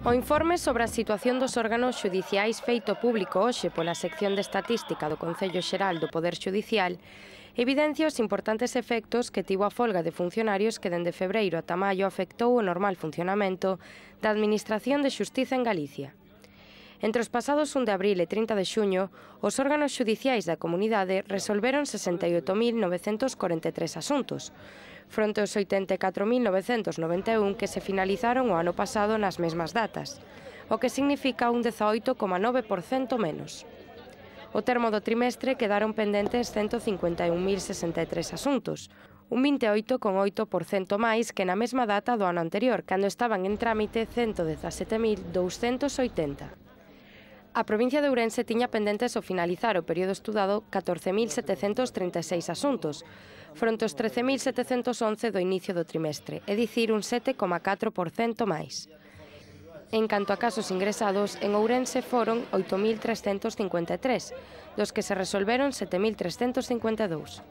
O informe sobre a situación dos órganos xudiciais feito público hoxe pola sección de estatística do Concello Xeral do Poder Xudicial evidencia os importantes efectos que tivo a folga de funcionarios que dende febreiro ata maio afectou o normal funcionamento da Administración de Xustiza en Galicia. Entre os pasados 1 de abril e 30 de xuño, os órganos xudiciais da comunidade resolveron 68.943 asuntos, fronte aos 84.991 que se finalizaron o ano pasado nas mesmas datas, o que significa un 18,9% menos. O termo do trimestre quedaron pendentes 151.063 asuntos, un 28,8% máis que na mesma data do ano anterior, cando estaban en trámite 117.280. A provincia de Ourense tiña pendentes ao finalizar o período estudado 14.736 asuntos, fronte aos 13.711 do inicio do trimestre, é dicir un 7,4% máis. En canto a casos ingresados, en Ourense foron 8.353, dos que se resolveron 7.352.